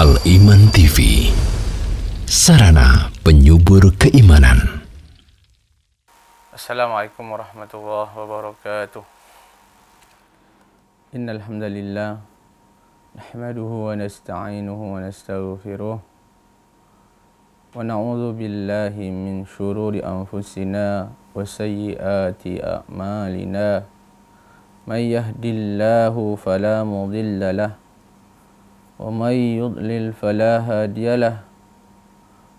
Al Iman TV Sarana penyubur keimanan Assalamualaikum warahmatullahi wabarakatuh Innal nahmaduhu wa nasta'inuhu wa nasta'ufiruh wa na'udhu billahi min syururi anfusina wa sayyiati a'malina Man yahdillahu fala ومن يضلل فلا هادي له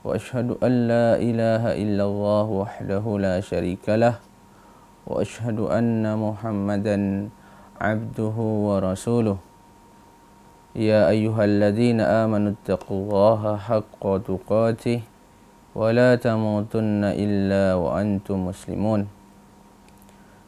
وأشهد أن لا إله إلا الله وحده لا شريك له وأشهد أن محمدا عبده ورسوله يا أيها الذين آمنوا اتقوا الله حق تقاته ولا تموتن إلا وأنتم مسلمون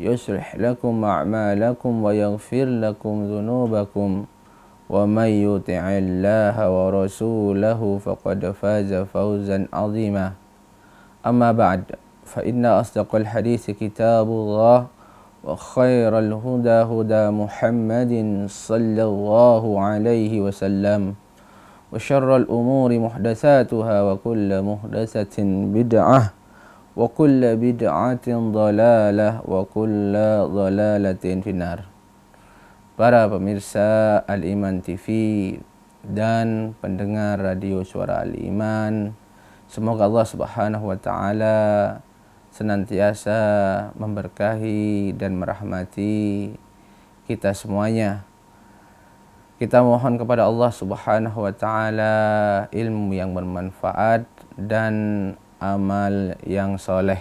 يصلح لكم أعمالكم ويغفر لكم ذنوبكم ومن يطع الله ورسوله فقد فاز فوزا عظيما أما بعد فإن أصدق الحديث كتاب الله وخير الهدى هدى محمد صلى الله عليه وسلم وشر الأمور محدثاتها وكل محدثة بدعة وكل بدعة ضلالة وكل ضلالة في النار Para pemirsa Al-Iman TV dan pendengar radio suara Al-Iman Semoga Allah subhanahu wa ta'ala senantiasa memberkahi dan merahmati kita semuanya kita mohon kepada Allah Subhanahu wa taala ilmu yang bermanfaat dan amal yang soleh.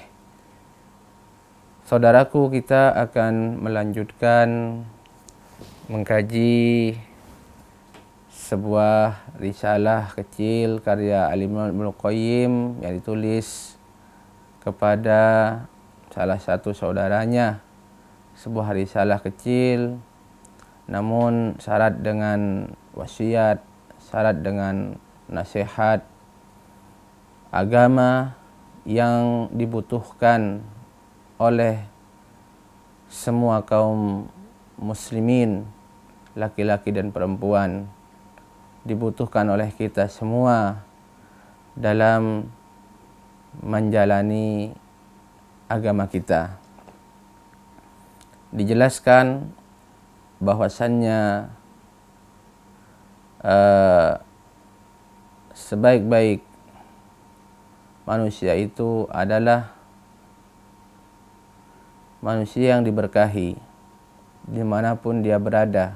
Saudaraku, kita akan melanjutkan mengkaji sebuah risalah kecil karya Alimul Ibnu yang ditulis kepada salah satu saudaranya. Sebuah risalah kecil namun syarat dengan wasiat, syarat dengan nasihat agama yang dibutuhkan oleh semua kaum muslimin laki-laki dan perempuan dibutuhkan oleh kita semua dalam menjalani agama kita dijelaskan bahwasannya uh, sebaik-baik manusia itu adalah manusia yang diberkahi dimanapun dia berada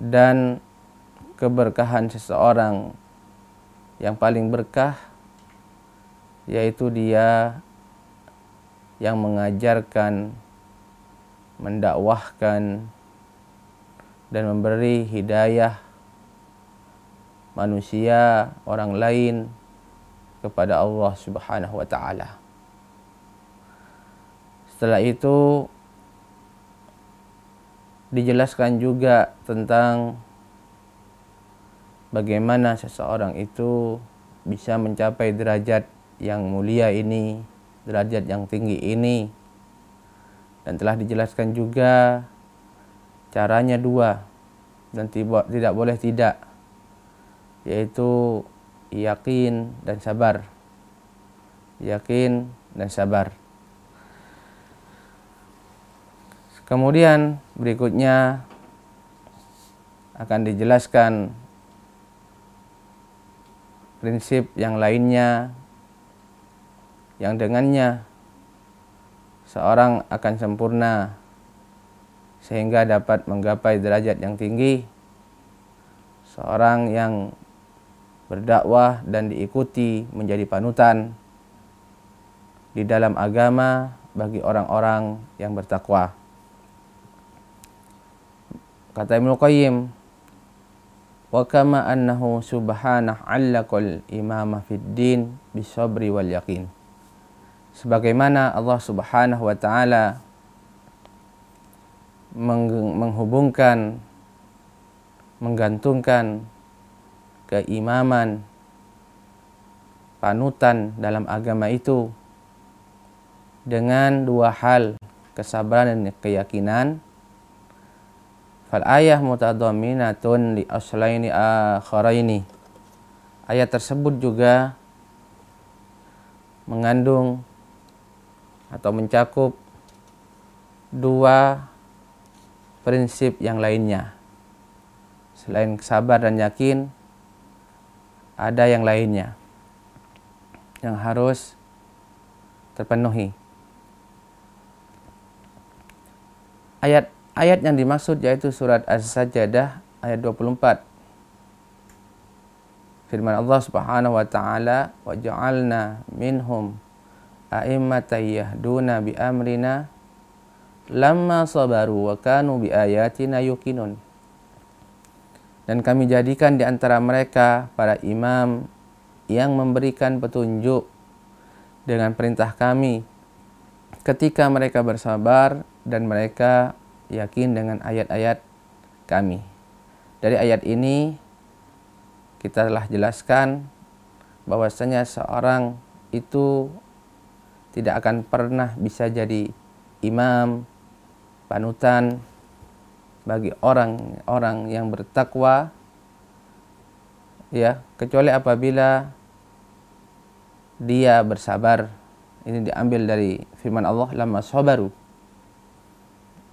dan keberkahan seseorang yang paling berkah yaitu dia yang mengajarkan mendakwahkan dan memberi hidayah manusia orang lain kepada Allah Subhanahu wa taala. Setelah itu dijelaskan juga tentang bagaimana seseorang itu bisa mencapai derajat yang mulia ini, derajat yang tinggi ini. Dan telah dijelaskan juga caranya dua dan tidak boleh tidak yaitu yakin dan sabar yakin dan sabar kemudian berikutnya akan dijelaskan prinsip yang lainnya yang dengannya seorang akan sempurna sehingga dapat menggapai derajat yang tinggi seorang yang berdakwah dan diikuti menjadi panutan di dalam agama bagi orang-orang yang bertakwa. Kata Ibn Qayyim, Wa kama annahu subhanah allakul imamah fid din bisabri wal yakin. Sebagaimana Allah subhanahu wa ta'ala menghubungkan, menggantungkan keimaman, panutan dalam agama itu dengan dua hal, kesabaran dan keyakinan. Fal ayah mutadhaminatun li aslaini akharaini. Ayat tersebut juga mengandung atau mencakup dua prinsip yang lainnya. Selain sabar dan yakin, ada yang lainnya yang harus terpenuhi. Ayat ayat yang dimaksud yaitu surat As-Sajdah ayat 24. Firman Allah Subhanahu wa taala, "Wa ja'alna minhum a'immatan yahduna bi amrina lamma sabaru wa kanu bi ayatina yuqinun." dan kami jadikan di antara mereka para imam yang memberikan petunjuk dengan perintah kami ketika mereka bersabar dan mereka yakin dengan ayat-ayat kami. Dari ayat ini kita telah jelaskan bahwasanya seorang itu tidak akan pernah bisa jadi imam, panutan, bagi orang-orang yang bertakwa ya kecuali apabila dia bersabar ini diambil dari firman Allah lama sabaru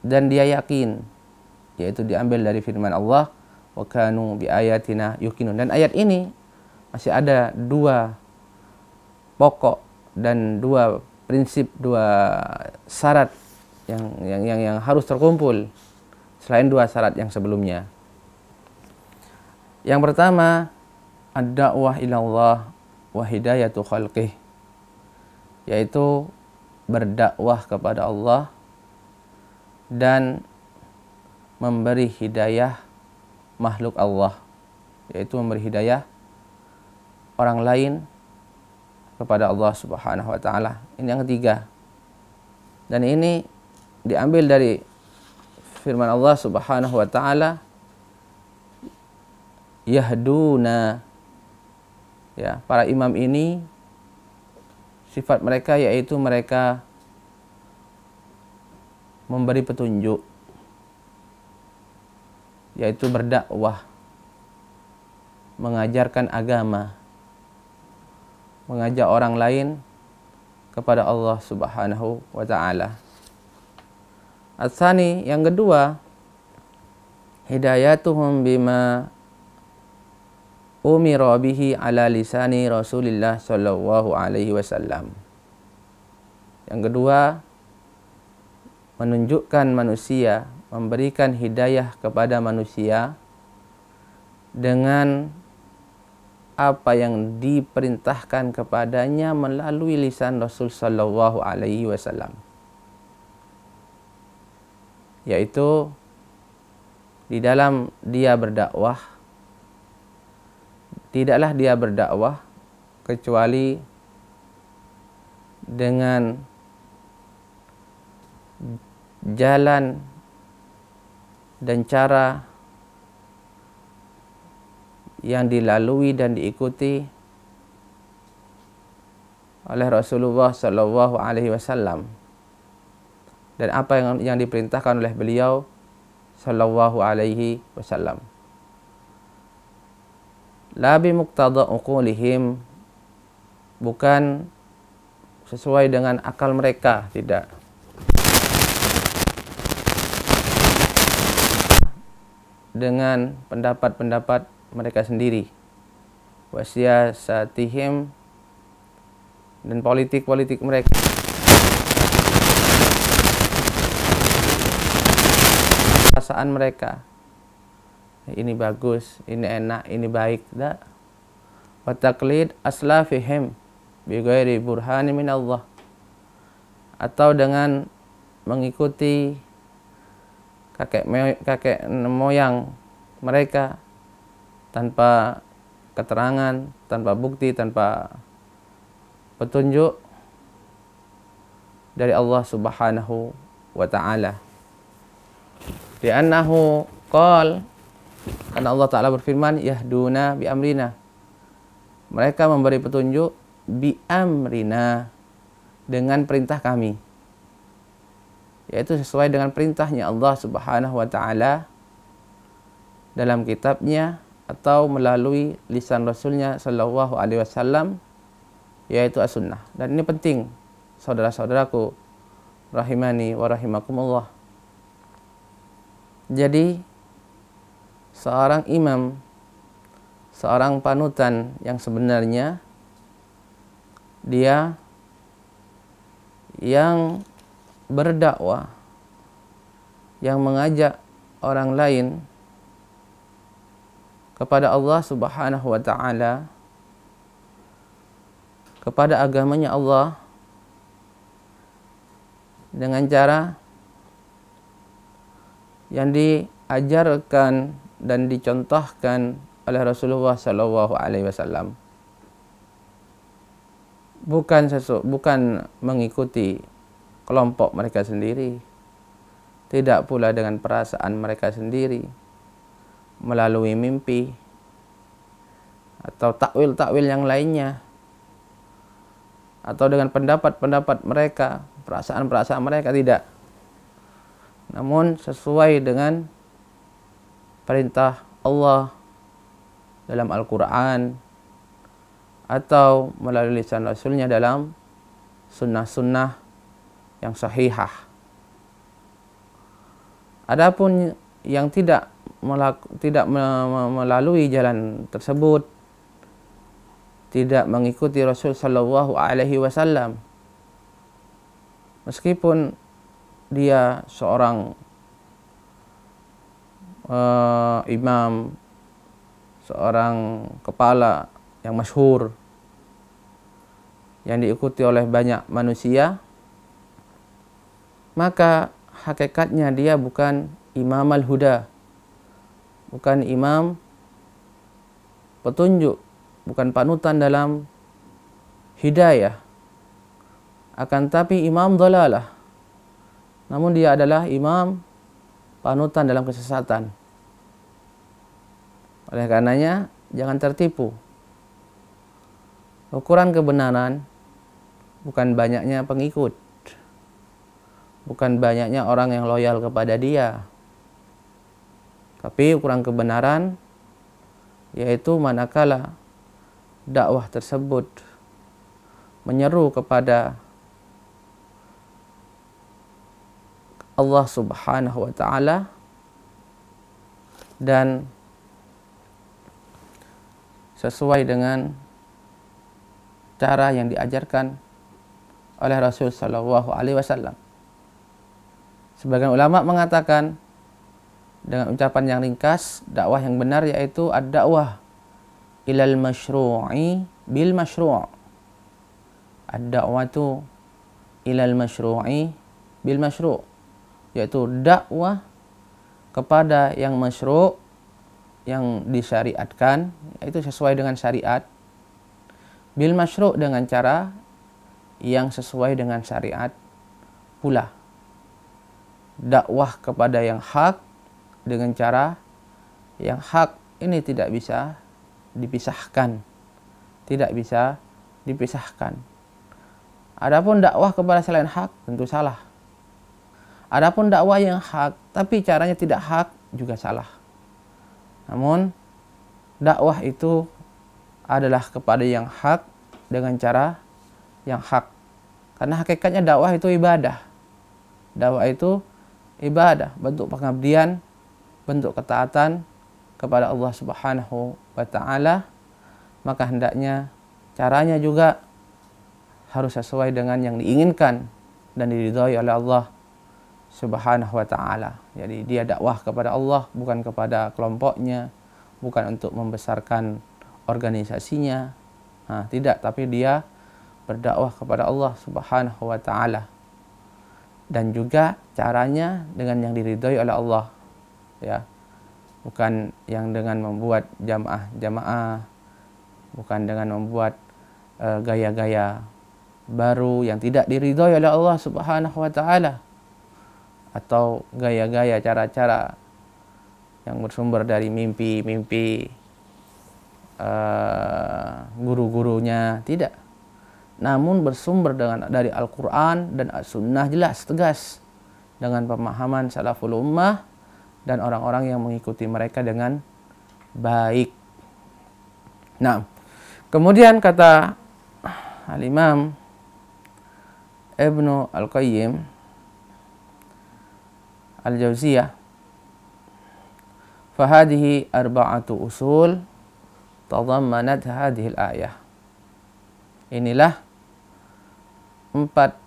dan dia yakin yaitu diambil dari firman Allah wa kanu bi ayatina yuqinun dan ayat ini masih ada dua pokok dan dua prinsip dua syarat yang yang yang, yang harus terkumpul selain dua syarat yang sebelumnya. Yang pertama, ada dawah ilallah wa hidayatu khalqih yaitu berdakwah kepada Allah dan memberi hidayah makhluk Allah yaitu memberi hidayah orang lain kepada Allah Subhanahu wa taala. Ini yang ketiga. Dan ini diambil dari firman Allah Subhanahu wa taala yahduna ya para imam ini sifat mereka yaitu mereka memberi petunjuk yaitu berdakwah mengajarkan agama mengajak orang lain kepada Allah Subhanahu wa taala Asani yang kedua hidayatuhum bima umira bihi ala lisani Rasulillah sallallahu alaihi wasallam. Yang kedua menunjukkan manusia, memberikan hidayah kepada manusia dengan apa yang diperintahkan kepadanya melalui lisan Rasul sallallahu alaihi wasallam yaitu di dalam dia berdakwah tidaklah dia berdakwah kecuali dengan jalan dan cara yang dilalui dan diikuti oleh Rasulullah sallallahu alaihi wasallam dan apa yang yang diperintahkan oleh beliau sallallahu alaihi wasallam. La bi muqtada uqulihim bukan sesuai dengan akal mereka, tidak. Dengan pendapat-pendapat mereka sendiri. wasiasatihim, dan politik-politik mereka. perasaan mereka ya, ini bagus ini enak ini baik dah Wataklid taqlid aslafihim bi burhani min Allah atau dengan mengikuti kakek kakek moyang mereka tanpa keterangan, tanpa bukti, tanpa petunjuk dari Allah Subhanahu wa taala. Di annahu qol karena Allah Ta'ala berfirman yahduna bi amrina mereka memberi petunjuk bi amrina dengan perintah kami yaitu sesuai dengan perintahnya Allah Subhanahu wa taala dalam kitabnya atau melalui lisan Rasulnya Shallallahu Alaihi Wasallam yaitu as-sunnah dan ini penting saudara-saudaraku rahimani wa rahimakumullah jadi seorang imam, seorang panutan yang sebenarnya dia yang berdakwah, yang mengajak orang lain kepada Allah Subhanahu wa taala kepada agamanya Allah dengan cara yang diajarkan dan dicontohkan oleh Rasulullah SAW Alaihi Wasallam bukan sesu, bukan mengikuti kelompok mereka sendiri tidak pula dengan perasaan mereka sendiri melalui mimpi atau takwil-takwil yang lainnya atau dengan pendapat-pendapat mereka perasaan-perasaan mereka tidak namun sesuai dengan perintah Allah dalam Al-Quran atau melalui lisan Rasulnya dalam sunnah-sunnah yang sahihah. Adapun yang tidak melaku, tidak melalui jalan tersebut, tidak mengikuti Rasul Shallallahu Alaihi Wasallam, meskipun dia seorang uh, imam, seorang kepala yang masyhur yang diikuti oleh banyak manusia, maka hakikatnya dia bukan imam al-huda, bukan imam petunjuk, bukan panutan dalam hidayah. Akan tapi imam dalalah, namun dia adalah imam panutan dalam kesesatan. Oleh karenanya, jangan tertipu. Ukuran kebenaran bukan banyaknya pengikut. Bukan banyaknya orang yang loyal kepada dia. Tapi ukuran kebenaran yaitu manakala dakwah tersebut menyeru kepada Allah Subhanahu wa taala dan sesuai dengan cara yang diajarkan oleh Rasul Shallallahu Alaihi Wasallam. Sebagian ulama mengatakan dengan ucapan yang ringkas dakwah yang benar yaitu ad-dakwah ilal masyru'i bil masyru' ad-da'watu ilal masyru'i bil masyru' yaitu dakwah kepada yang masyru' yang disyariatkan yaitu sesuai dengan syariat bil masyru dengan cara yang sesuai dengan syariat pula dakwah kepada yang hak dengan cara yang hak ini tidak bisa dipisahkan tidak bisa dipisahkan adapun dakwah kepada selain hak tentu salah Adapun dakwah yang hak tapi caranya tidak hak juga salah. Namun dakwah itu adalah kepada yang hak dengan cara yang hak. Karena hakikatnya dakwah itu ibadah. Dakwah itu ibadah, bentuk pengabdian, bentuk ketaatan kepada Allah Subhanahu wa taala. Maka hendaknya caranya juga harus sesuai dengan yang diinginkan dan diridhoi oleh Allah subhanahu wa ta'ala. Jadi dia dakwah kepada Allah, bukan kepada kelompoknya, bukan untuk membesarkan organisasinya. Nah, ha, tidak, tapi dia berdakwah kepada Allah subhanahu wa ta'ala. Dan juga caranya dengan yang diridhoi oleh Allah. ya Bukan yang dengan membuat jamaah-jamaah, bukan dengan membuat eh, gaya-gaya uh, baru yang tidak diridhoi oleh Allah subhanahu wa ta'ala. atau gaya-gaya cara-cara yang bersumber dari mimpi-mimpi uh, guru-gurunya tidak namun bersumber dengan dari Al-Qur'an dan As-Sunnah jelas tegas dengan pemahaman salaful ummah dan orang-orang yang mengikuti mereka dengan baik. Nah, kemudian kata Al-Imam Ibnu Al-Qayyim al-Jauziyah. Fahadihi arba'atu usul tadammanat al ayah. Inilah empat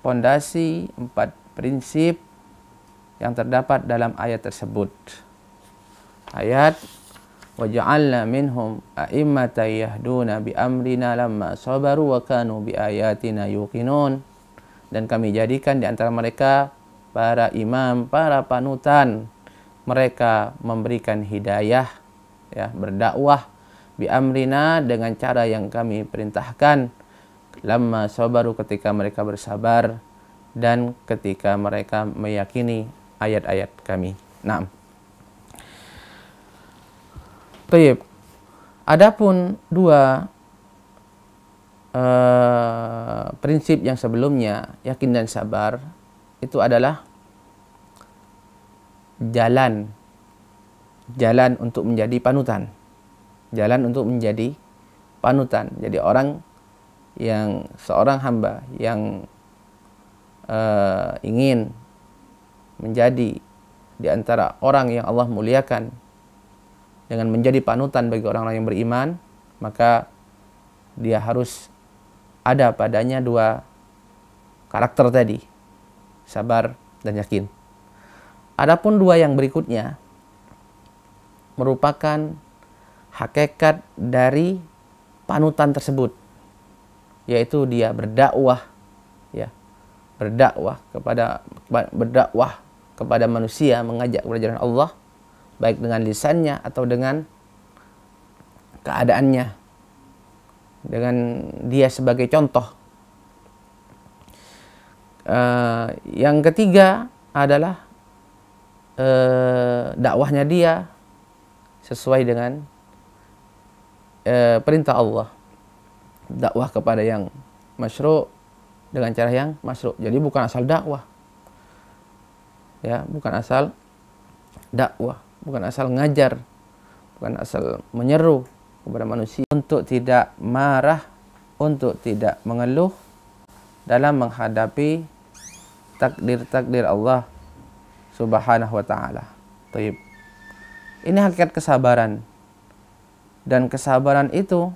pondasi, empat prinsip yang terdapat dalam ayat tersebut. Ayat yahduna مِنْهُمْ amrina يَهْدُونَ بِأَمْرِنَا لَمَّا kanu bi ayatina yuqinun Dan kami jadikan di antara mereka para imam, para panutan. Mereka memberikan hidayah, ya, berdakwah bi amrina dengan cara yang kami perintahkan. Lama sabaru ketika mereka bersabar dan ketika mereka meyakini ayat-ayat kami. Naam. Baik. Adapun dua Uh, prinsip yang sebelumnya yakin dan sabar itu adalah jalan jalan untuk menjadi panutan. Jalan untuk menjadi panutan. Jadi orang yang seorang hamba yang uh, ingin menjadi di antara orang yang Allah muliakan dengan menjadi panutan bagi orang-orang yang beriman, maka dia harus ada padanya dua karakter tadi, sabar dan yakin. Adapun dua yang berikutnya merupakan hakikat dari panutan tersebut yaitu dia berdakwah ya berdakwah kepada berdakwah kepada manusia mengajak kepada Allah baik dengan lisannya atau dengan keadaannya dengan dia sebagai contoh uh, yang ketiga adalah eh, dakwahnya dia sesuai dengan eh, perintah Allah dakwah kepada yang masyru dengan cara yang masyru jadi bukan asal dakwah ya bukan asal dakwah bukan asal ngajar bukan asal menyeru kepada manusia untuk tidak marah untuk tidak mengeluh dalam menghadapi takdir-takdir Allah Subhanahu wa taala. Ini hakikat kesabaran. Dan kesabaran itu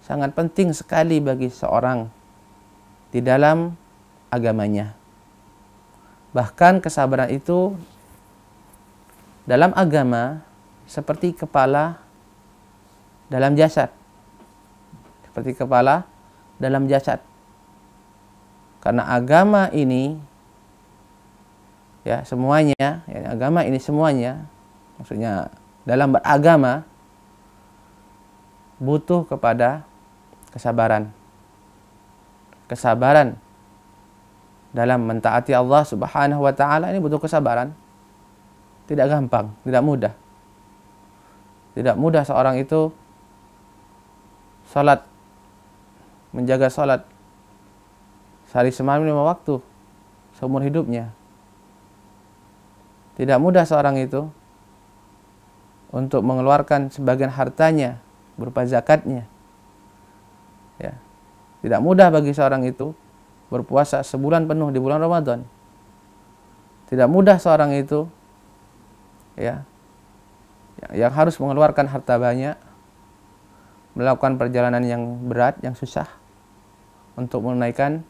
sangat penting sekali bagi seorang di dalam agamanya. Bahkan kesabaran itu dalam agama seperti kepala dalam jasad. Seperti kepala dalam jasad. Karena agama ini ya semuanya ya, agama ini semuanya maksudnya dalam beragama butuh kepada kesabaran kesabaran dalam mentaati Allah Subhanahu wa taala ini butuh kesabaran tidak gampang tidak mudah tidak mudah seorang itu salat menjaga salat sehari semalam lima waktu seumur hidupnya tidak mudah seorang itu untuk mengeluarkan sebagian hartanya berupa zakatnya. Ya. Tidak mudah bagi seorang itu berpuasa sebulan penuh di bulan Ramadan. Tidak mudah seorang itu ya, ya yang harus mengeluarkan harta banyak melakukan perjalanan yang berat, yang susah untuk menunaikan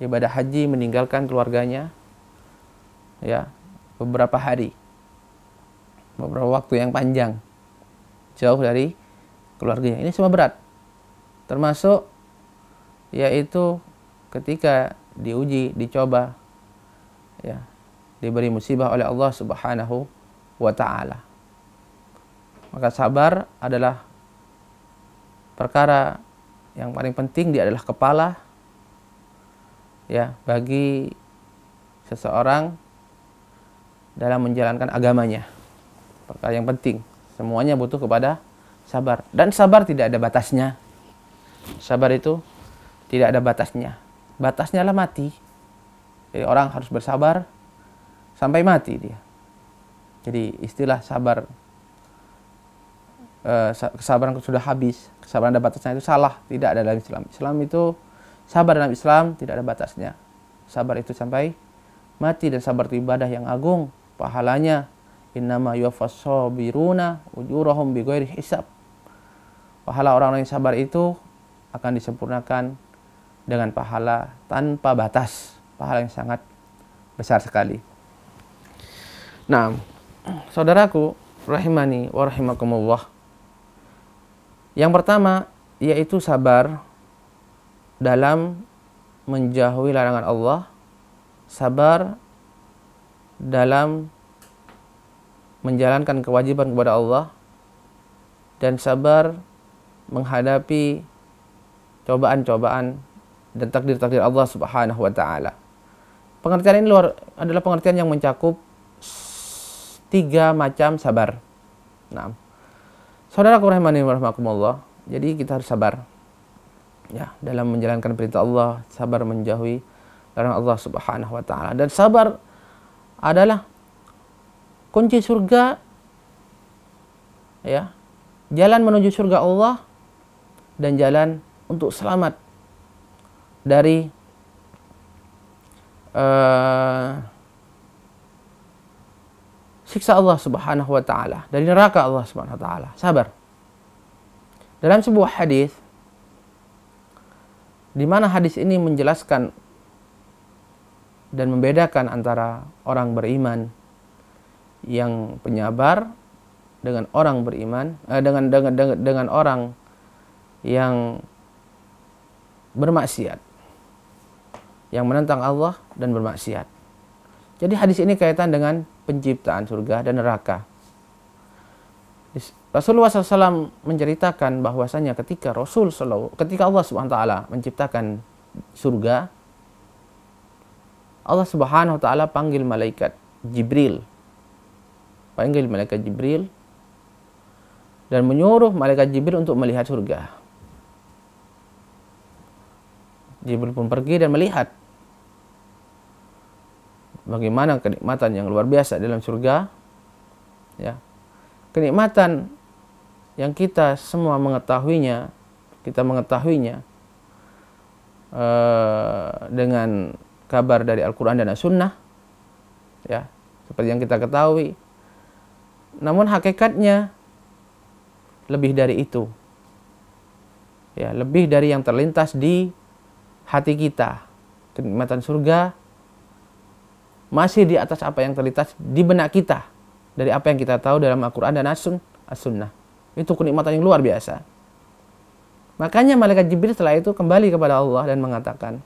ibadah haji, meninggalkan keluarganya. Ya, beberapa hari, beberapa waktu yang panjang, jauh dari keluarganya. Ini semua berat, termasuk yaitu ketika diuji, dicoba, ya, diberi musibah oleh Allah Subhanahu wa Ta'ala. Maka sabar adalah perkara yang paling penting, dia adalah kepala ya bagi seseorang dalam menjalankan agamanya. Perkara yang penting, semuanya butuh kepada sabar. Dan sabar tidak ada batasnya. Sabar itu tidak ada batasnya. Batasnya lah mati. Jadi orang harus bersabar sampai mati dia. Jadi istilah sabar eh, kesabaran sudah habis, kesabaran ada batasnya itu salah, tidak ada dalam Islam. Islam itu sabar dalam Islam tidak ada batasnya. Sabar itu sampai mati dan sabar itu ibadah yang agung pahalanya innama yuwaffas ujurahum bighairi hisab. Pahala orang-orang yang sabar itu akan disempurnakan dengan pahala tanpa batas, pahala yang sangat besar sekali. Nah, saudaraku rahimani wa rahimakumullah. Yang pertama yaitu sabar dalam menjauhi larangan Allah, sabar dalam menjalankan kewajiban kepada Allah dan sabar menghadapi cobaan-cobaan dan takdir-takdir Allah Subhanahu wa taala. Pengertian ini luar adalah pengertian yang mencakup tiga macam sabar. Nah, saudara rahimani warahmatullah. Jadi kita harus sabar. Ya, dalam menjalankan perintah Allah, sabar menjauhi larangan Allah Subhanahu wa taala dan sabar adalah kunci surga ya jalan menuju surga Allah dan jalan untuk selamat dari uh, siksa Allah Subhanahu wa taala, dari neraka Allah Subhanahu wa taala. Sabar. Dalam sebuah hadis di mana hadis ini menjelaskan dan membedakan antara orang beriman yang penyabar dengan orang beriman eh, dengan, dengan dengan dengan orang yang bermaksiat yang menentang Allah dan bermaksiat. Jadi hadis ini kaitan dengan penciptaan surga dan neraka. Rasulullah SAW menceritakan bahwasanya ketika Rasul ketika Allah Subhanahu Taala menciptakan surga Allah Subhanahu wa taala panggil malaikat Jibril. Panggil malaikat Jibril dan menyuruh malaikat Jibril untuk melihat surga. Jibril pun pergi dan melihat bagaimana kenikmatan yang luar biasa dalam surga. Ya. Kenikmatan yang kita semua mengetahuinya, kita mengetahuinya uh, dengan kabar dari Al-Quran dan As-Sunnah, ya, seperti yang kita ketahui. Namun hakikatnya lebih dari itu. Ya, lebih dari yang terlintas di hati kita. Kenikmatan surga masih di atas apa yang terlintas di benak kita dari apa yang kita tahu dalam Al-Qur'an dan As-Sunnah. Itu kenikmatan yang luar biasa. Makanya malaikat Jibril setelah itu kembali kepada Allah dan mengatakan,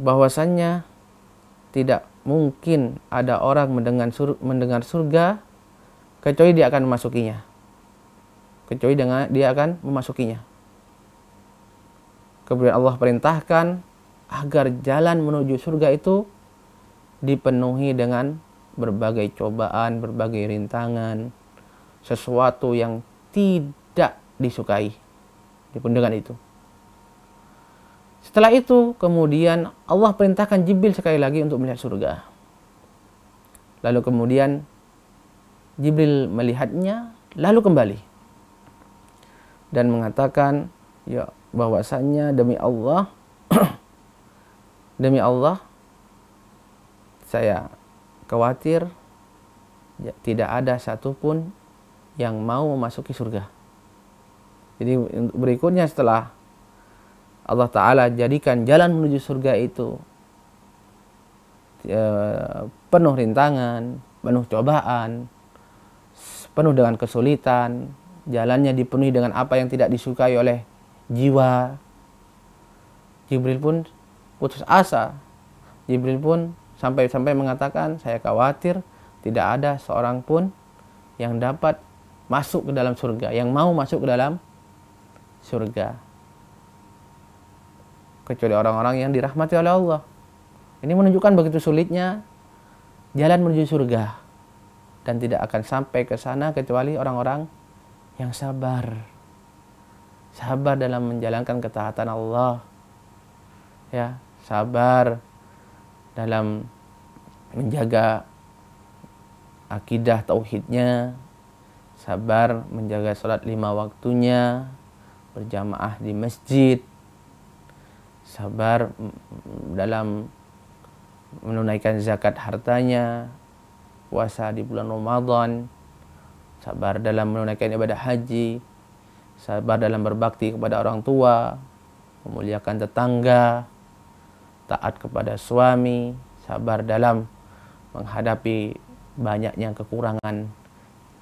bahwasannya tidak mungkin ada orang mendengar surga, mendengar surga kecuali dia akan memasukinya. Kecuali dengan dia akan memasukinya. Kemudian Allah perintahkan agar jalan menuju surga itu dipenuhi dengan berbagai cobaan, berbagai rintangan, sesuatu yang tidak disukai. Di itu. Setelah itu, kemudian Allah perintahkan Jibril sekali lagi untuk melihat surga. Lalu kemudian Jibril melihatnya, lalu kembali dan mengatakan, ya bahwasanya demi Allah, demi Allah, saya khawatir ya, tidak ada satupun yang mau memasuki surga. Jadi berikutnya setelah Allah Ta'ala jadikan jalan menuju surga itu e, penuh rintangan, penuh cobaan, penuh dengan kesulitan, jalannya dipenuhi dengan apa yang tidak disukai oleh jiwa. Jibril pun putus asa. Jibril pun sampai-sampai mengatakan, saya khawatir tidak ada seorang pun yang dapat masuk ke dalam surga, yang mau masuk ke dalam surga kecuali orang-orang yang dirahmati oleh Allah. Ini menunjukkan begitu sulitnya jalan menuju surga dan tidak akan sampai ke sana kecuali orang-orang yang sabar. Sabar dalam menjalankan ketaatan Allah. Ya, sabar dalam menjaga akidah tauhidnya, sabar menjaga sholat lima waktunya, berjamaah di masjid, sabar dalam menunaikan zakat hartanya, puasa di bulan Ramadan, sabar dalam menunaikan ibadah haji, sabar dalam berbakti kepada orang tua, memuliakan tetangga, taat kepada suami, sabar dalam menghadapi banyaknya kekurangan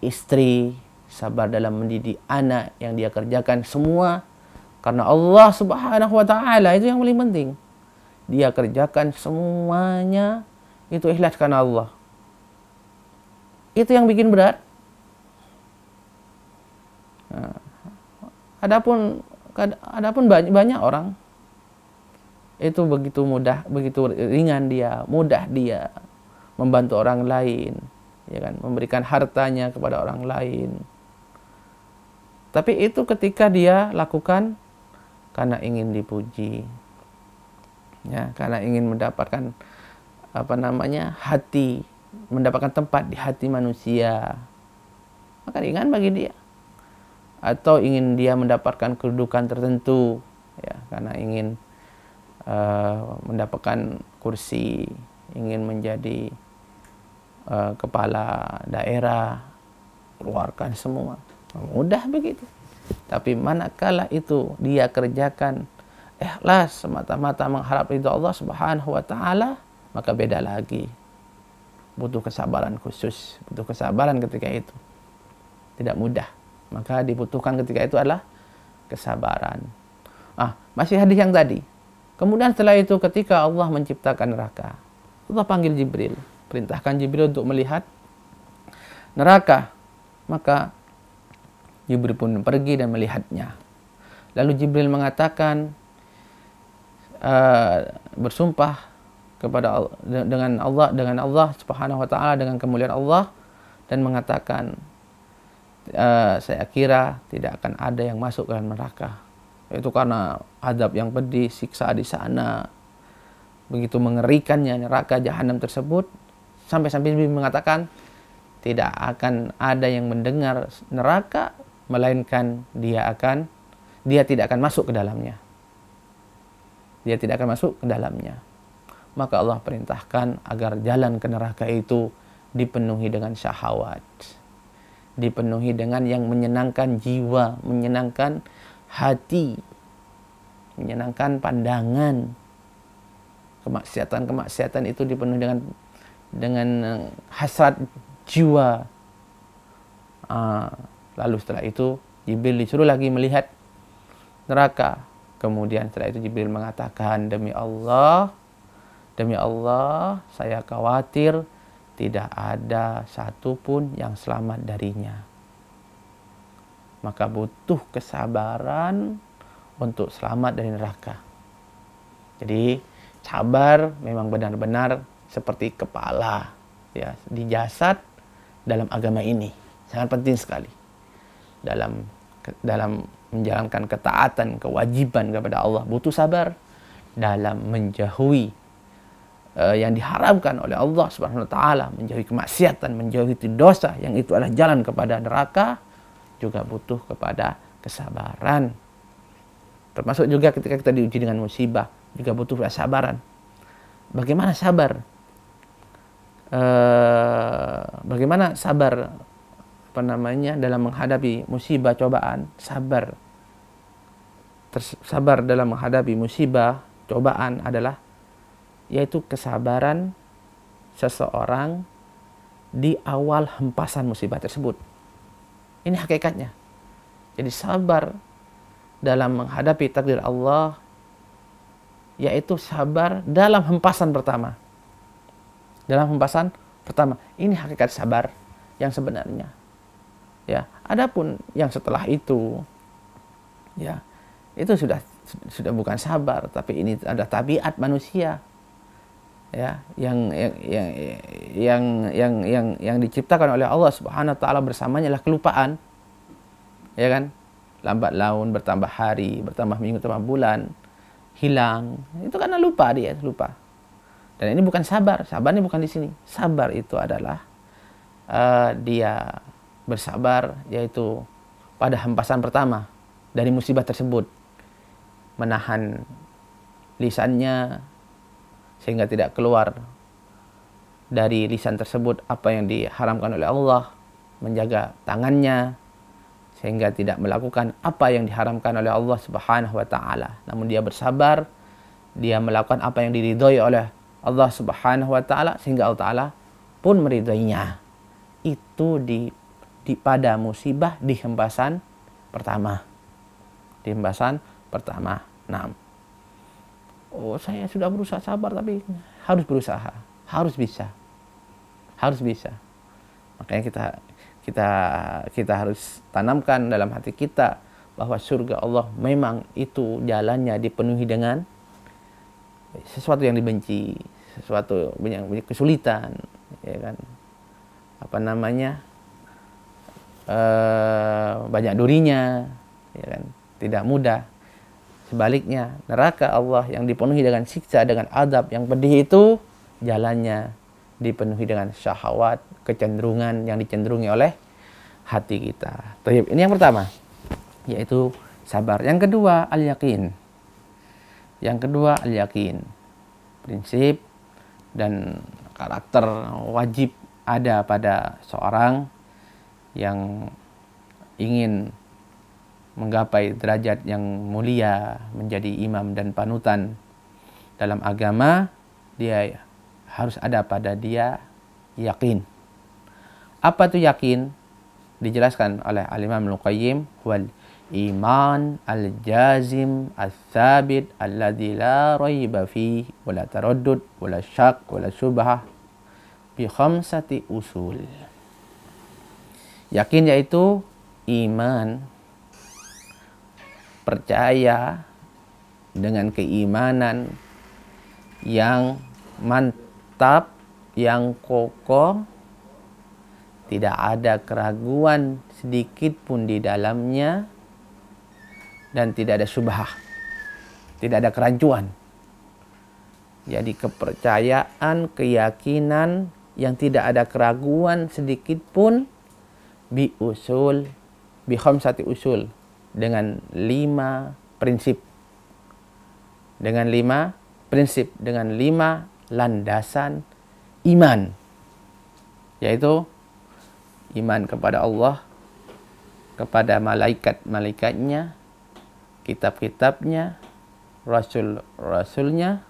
istri, sabar dalam mendidik anak yang dia kerjakan semua karena Allah Subhanahu wa taala itu yang paling penting. Dia kerjakan semuanya itu ikhlas karena Allah. Itu yang bikin berat. Nah, adapun adapun banyak, banyak orang itu begitu mudah, begitu ringan dia, mudah dia membantu orang lain, ya kan, memberikan hartanya kepada orang lain. Tapi itu ketika dia lakukan karena ingin dipuji ya karena ingin mendapatkan apa namanya hati mendapatkan tempat di hati manusia maka ringan bagi dia atau ingin dia mendapatkan kedudukan tertentu ya karena ingin uh, mendapatkan kursi ingin menjadi uh, kepala daerah keluarkan semua mudah begitu tapi manakala itu dia kerjakan ikhlas semata-mata mengharap ridha Allah Subhanahu wa taala, maka beda lagi. Butuh kesabaran khusus, butuh kesabaran ketika itu. Tidak mudah. Maka dibutuhkan ketika itu adalah kesabaran. Ah, masih hadis yang tadi. Kemudian setelah itu ketika Allah menciptakan neraka, Allah panggil Jibril, perintahkan Jibril untuk melihat neraka. Maka Jibril pun pergi dan melihatnya. Lalu Jibril mengatakan uh, bersumpah kepada Allah, dengan Allah dengan Allah Subhanahu wa taala dengan kemuliaan Allah dan mengatakan uh, saya kira tidak akan ada yang masuk ke dalam neraka. Itu karena azab yang pedih, siksa di sana. Begitu mengerikannya neraka jahanam tersebut sampai-sampai mengatakan tidak akan ada yang mendengar neraka melainkan dia akan dia tidak akan masuk ke dalamnya. Dia tidak akan masuk ke dalamnya. Maka Allah perintahkan agar jalan ke neraka itu dipenuhi dengan syahwat. Dipenuhi dengan yang menyenangkan jiwa, menyenangkan hati, menyenangkan pandangan. Kemaksiatan-kemaksiatan itu dipenuhi dengan dengan eh, hasrat jiwa. Ah, Lalu setelah itu Jibril disuruh lagi melihat neraka. Kemudian setelah itu Jibril mengatakan, demi Allah, demi Allah saya khawatir tidak ada satu pun yang selamat darinya. Maka butuh kesabaran untuk selamat dari neraka. Jadi sabar memang benar-benar seperti kepala ya di jasad dalam agama ini. Sangat penting sekali dalam dalam menjalankan ketaatan, kewajiban kepada Allah butuh sabar dalam menjauhi uh, yang diharamkan oleh Allah Subhanahu wa taala, menjauhi kemaksiatan, menjauhi dosa yang itu adalah jalan kepada neraka juga butuh kepada kesabaran. Termasuk juga ketika kita diuji dengan musibah juga butuh kesabaran. Bagaimana sabar? Uh, bagaimana sabar apa namanya dalam menghadapi musibah cobaan sabar sabar dalam menghadapi musibah cobaan adalah yaitu kesabaran seseorang di awal hempasan musibah tersebut ini hakikatnya jadi sabar dalam menghadapi takdir Allah yaitu sabar dalam hempasan pertama dalam hempasan pertama ini hakikat sabar yang sebenarnya Ya, adapun yang setelah itu ya, itu sudah sudah bukan sabar, tapi ini ada tabiat manusia. Ya, yang yang yang yang yang yang, yang diciptakan oleh Allah Subhanahu wa taala bersamanya lah kelupaan. Ya kan? Lambat laun bertambah hari, bertambah minggu, bertambah bulan, hilang. Itu karena lupa dia, lupa. Dan ini bukan sabar. Sabar ini bukan di sini. Sabar itu adalah uh, dia bersabar yaitu pada hempasan pertama dari musibah tersebut menahan lisannya sehingga tidak keluar dari lisan tersebut apa yang diharamkan oleh Allah menjaga tangannya sehingga tidak melakukan apa yang diharamkan oleh Allah Subhanahu wa taala namun dia bersabar dia melakukan apa yang diridhoi oleh Allah Subhanahu wa taala sehingga Allah taala pun meridhoinya itu di di pada musibah di hembasan pertama. Di hembasan pertama. 6. Oh, saya sudah berusaha sabar tapi harus berusaha, harus bisa. Harus bisa. Makanya kita kita kita harus tanamkan dalam hati kita bahwa surga Allah memang itu jalannya dipenuhi dengan sesuatu yang dibenci, sesuatu yang kesulitan, ya kan? Apa namanya? Eh, banyak durinya, ya kan? tidak mudah. Sebaliknya, neraka Allah yang dipenuhi dengan siksa, dengan adab yang pedih itu jalannya dipenuhi dengan syahwat, kecenderungan yang dicenderungi oleh hati kita. Ini yang pertama, yaitu sabar. Yang kedua, al-yakin. Yang kedua, al-yakin. Prinsip dan karakter wajib ada pada seorang yang ingin menggapai derajat yang mulia menjadi imam dan panutan dalam agama dia harus ada pada dia yakin apa itu yakin dijelaskan oleh al-imam al-qayyim wal iman al-jazim al-thabit alladhi la raiba fi wala taraddud wala syak wala subhah bi khamsati usul Yakin yaitu iman. Percaya dengan keimanan yang mantap, yang kokoh, tidak ada keraguan sedikit pun di dalamnya dan tidak ada subah Tidak ada kerancuan. Jadi kepercayaan, keyakinan yang tidak ada keraguan sedikit pun bi usul bi khamsati usul dengan lima prinsip dengan lima prinsip dengan lima landasan iman yaitu iman kepada Allah kepada malaikat-malaikatnya kitab-kitabnya rasul-rasulnya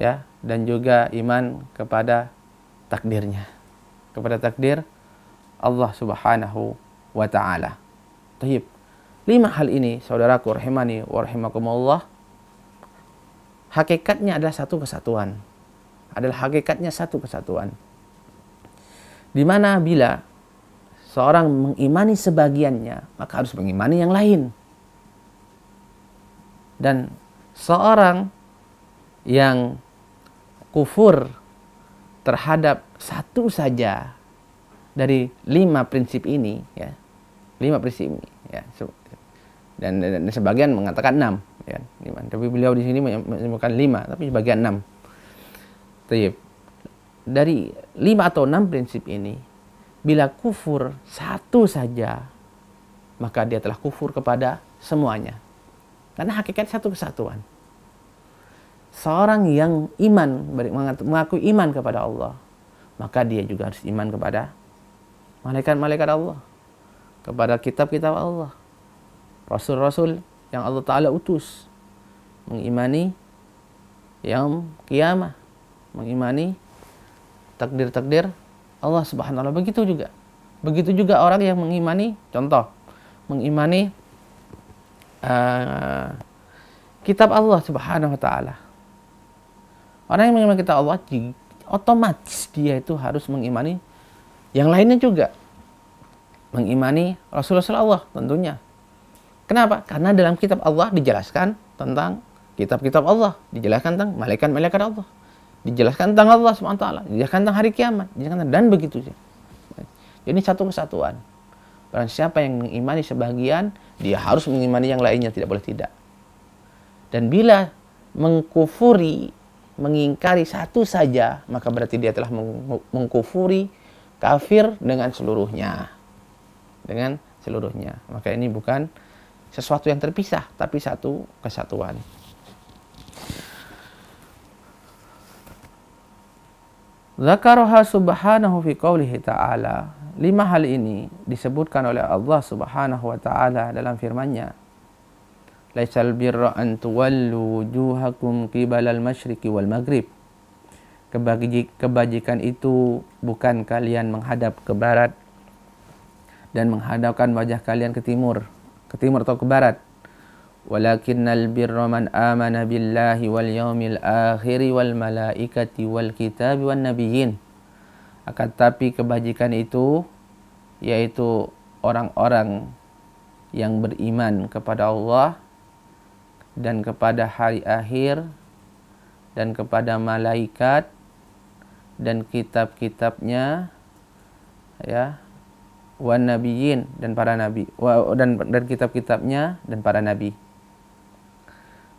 ya dan juga iman kepada takdirnya kepada takdir Allah Subhanahu wa taala. Tayib. Lima hal ini saudaraku rahimani wa rahimakumullah hakikatnya adalah satu kesatuan. Adalah hakikatnya satu kesatuan. Di mana bila seorang mengimani sebagiannya, maka harus mengimani yang lain. Dan seorang yang kufur terhadap satu saja dari lima prinsip ini ya lima prinsip ini ya dan, dan, dan sebagian mengatakan enam ya lima tapi beliau di sini menyebutkan lima tapi sebagian enam Tapi dari lima atau enam prinsip ini bila kufur satu saja maka dia telah kufur kepada semuanya karena hakikat satu kesatuan seorang yang iman mengaku iman kepada Allah maka dia juga harus iman kepada malaikat-malaikat Allah, kepada kitab-kitab Allah, rasul-rasul yang Allah Ta'ala utus, mengimani yang kiamah, mengimani takdir-takdir Allah Subhanahu wa Begitu juga. Begitu juga orang yang mengimani contoh mengimani uh, kitab Allah Subhanahu wa taala. Orang yang mengimani kitab Allah otomatis dia itu harus mengimani yang lainnya juga mengimani Rasulullah SAW tentunya. Kenapa? Karena dalam kitab Allah dijelaskan tentang kitab-kitab Allah, dijelaskan tentang malaikat-malaikat Allah, dijelaskan tentang Allah SWT, dijelaskan tentang hari kiamat, dijelaskan tentang, dan begitu. saja. Jadi satu kesatuan. Barang siapa yang mengimani sebagian, dia harus mengimani yang lainnya, tidak boleh tidak. Dan bila mengkufuri, mengingkari satu saja, maka berarti dia telah mengkufuri kafir dengan seluruhnya. Dengan seluruhnya. Maka ini bukan sesuatu yang terpisah, tapi satu kesatuan. Zakaroha subhanahu fi qawlihi ta'ala. Lima hal ini disebutkan oleh Allah subhanahu wa ta'ala dalam firman-Nya. Laisal birra an tuwallu wujuhakum kibalal masyriki wal maghrib. kebajikan itu bukan kalian menghadap ke barat dan menghadapkan wajah kalian ke timur, ke timur atau ke barat. Walakinnal birra man amana billahi wal yawmil akhir wal malaikati wal kitabi wan nabiyyin. Akan tapi kebajikan itu yaitu orang-orang yang beriman kepada Allah dan kepada hari akhir dan kepada malaikat dan kitab-kitabnya ya wan nabiyyin dan para nabi dan dan kitab-kitabnya dan para nabi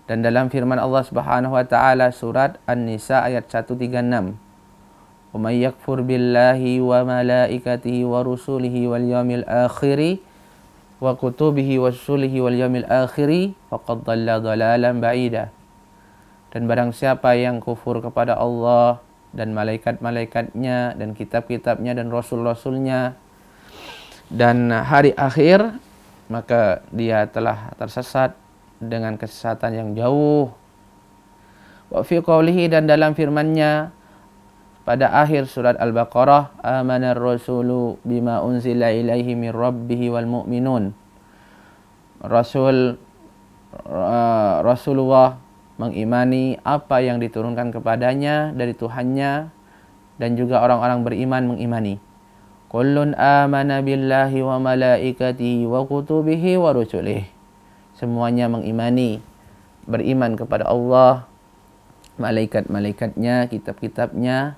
dan dalam firman Allah Subhanahu wa taala surat An-Nisa ayat 136 wa may yakfur billahi wa malaikatihi wa rusulihi wal yawmil akhir wa kutubihi wa rusulihi wal yawmil akhir faqad dhalla dhalalan ba'ida dan barang siapa yang kufur kepada Allah dan malaikat-malaikatnya dan kitab-kitabnya dan rasul-rasulnya dan hari akhir maka dia telah tersesat dengan kesesatan yang jauh wa fi qawlihi dan dalam firman-Nya pada akhir surat al-baqarah amana ar-rasulu bima unzila ilaihi min rabbih wal mu'minun rasul uh, rasulullah mengimani apa yang diturunkan kepadanya dari Tuhannya dan juga orang-orang beriman mengimani. Kullun amana billahi wa malaikatihi wa kutubihi wa rusulih. Semuanya mengimani, beriman kepada Allah, malaikat-malaikatnya, kitab-kitabnya,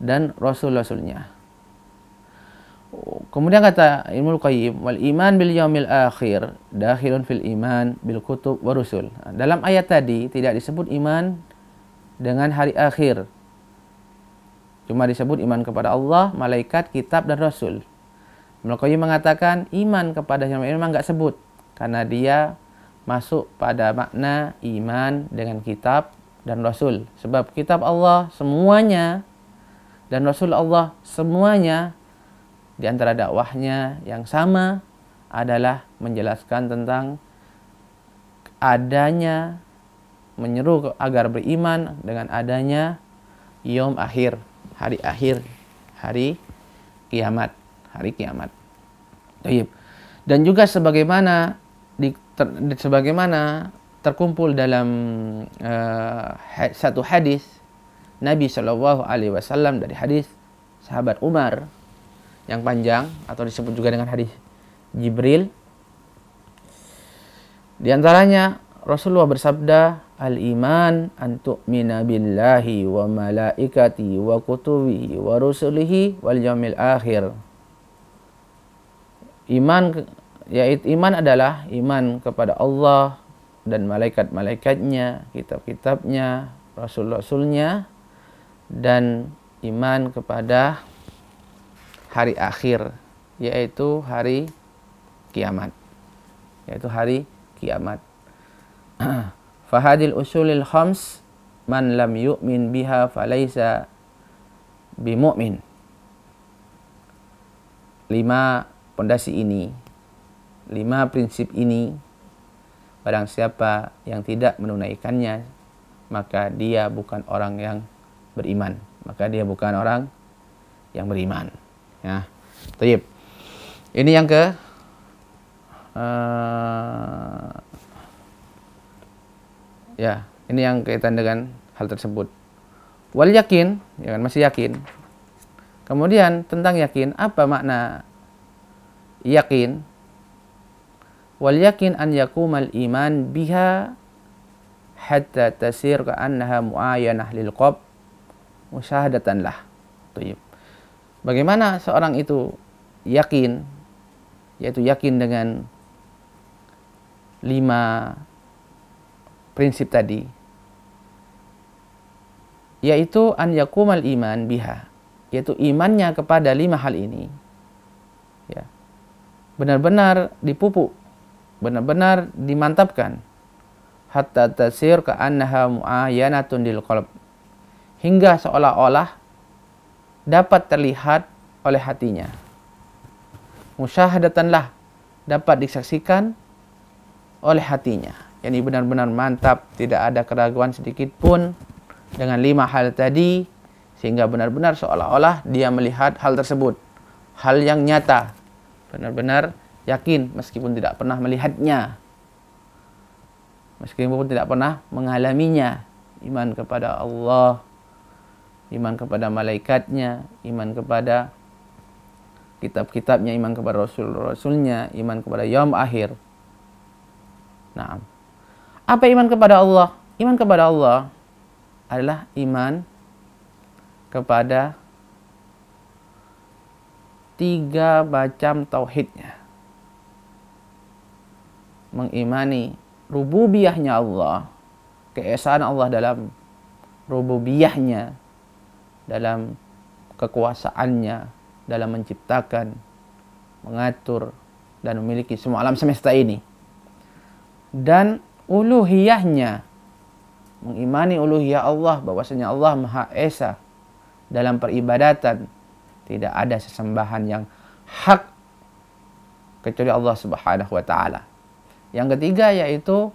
dan rasul-rasulnya. Kemudian kata Ibnu Qayyim, wal iman bil yaumil akhir dakhilun fil iman bil kutub wa rusul. Dalam ayat tadi tidak disebut iman dengan hari akhir. Cuma disebut iman kepada Allah, malaikat, kitab dan rasul. Ibnu Qayyim mengatakan iman kepada yang memang nggak sebut karena dia masuk pada makna iman dengan kitab dan rasul. Sebab kitab Allah semuanya dan rasul Allah semuanya di antara dakwahnya yang sama adalah menjelaskan tentang adanya menyeru agar beriman dengan adanya yom akhir, hari akhir, hari kiamat, hari kiamat. Dan juga sebagaimana di, ter, sebagaimana terkumpul dalam uh, satu hadis Nabi Shallallahu Alaihi Wasallam dari hadis sahabat Umar yang panjang atau disebut juga dengan hadis Jibril. Di antaranya Rasulullah bersabda, "Al-iman antuk mina billahi wa malaikati wa kutubihi wa rusulihi wal yaumil akhir." Iman yaitu iman adalah iman kepada Allah dan malaikat-malaikatnya, kitabnya rasul-rasulnya dan iman kepada hari akhir yaitu hari kiamat yaitu hari kiamat fahadil usulil khams man lam yu'min biha falaysa bimu'min lima pondasi ini lima prinsip ini barang siapa yang tidak menunaikannya maka dia bukan orang yang beriman maka dia bukan orang yang beriman ya Taib. ini yang ke uh, ya ini yang kaitan dengan hal tersebut wal yakin ya kan masih yakin kemudian tentang yakin apa makna yakin wal yakin an yakumal iman biha hatta tasir ka'annaha mu'ayyanah lil qab musyahadatan lah. Tayib. Bagaimana seorang itu yakin, yaitu yakin dengan lima prinsip tadi, yaitu an yakumal iman biha, yaitu imannya kepada lima hal ini, ya benar-benar dipupuk, benar-benar dimantapkan, hatta tasir ke anha mu'ayanatun lil qalb, hingga seolah-olah dapat terlihat oleh hatinya. Musyahadatanlah dapat disaksikan oleh hatinya. Yani benar-benar mantap, tidak ada keraguan sedikit pun dengan lima hal tadi sehingga benar-benar seolah-olah dia melihat hal tersebut. Hal yang nyata. Benar-benar yakin meskipun tidak pernah melihatnya. Meskipun tidak pernah mengalaminya. Iman kepada Allah iman kepada malaikatnya, iman kepada kitab-kitabnya, iman kepada rasul-rasulnya, iman kepada yom akhir. Nah, apa iman kepada Allah? Iman kepada Allah adalah iman kepada tiga macam tauhidnya. Mengimani rububiyahnya Allah, keesaan Allah dalam rububiyahnya, dalam kekuasaannya dalam menciptakan, mengatur, dan memiliki semua alam semesta ini. Dan uluhiyahnya, mengimani uluhiyah Allah, bahwasanya Allah Maha Esa dalam peribadatan. Tidak ada sesembahan yang hak kecuali Allah Subhanahu wa taala. Yang ketiga yaitu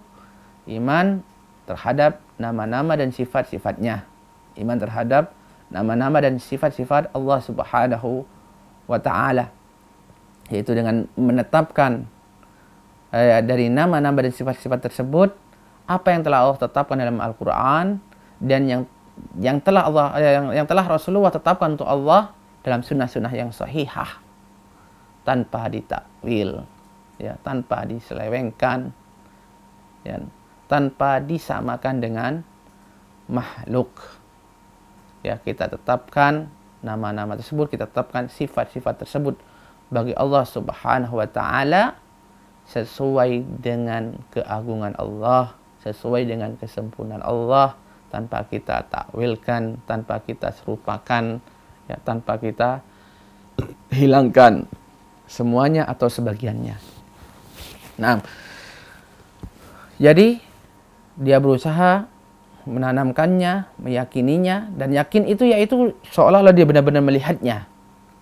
iman terhadap nama-nama dan sifat-sifatnya. Iman terhadap nama-nama dan sifat-sifat Allah Subhanahu wa taala yaitu dengan menetapkan eh, dari nama-nama dan sifat-sifat tersebut apa yang telah Allah tetapkan dalam Al-Qur'an dan yang yang telah Allah eh, yang, yang telah Rasulullah tetapkan untuk Allah dalam sunnah-sunnah yang sahihah tanpa ditakwil ya tanpa diselewengkan ya, tanpa disamakan dengan makhluk ya kita tetapkan nama-nama tersebut kita tetapkan sifat-sifat tersebut bagi Allah Subhanahu wa taala sesuai dengan keagungan Allah sesuai dengan kesempurnaan Allah tanpa kita takwilkan tanpa kita serupakan ya tanpa kita hilangkan semuanya atau sebagiannya nah jadi dia berusaha menanamkannya, meyakininya, dan yakin itu yaitu seolah-olah dia benar-benar melihatnya.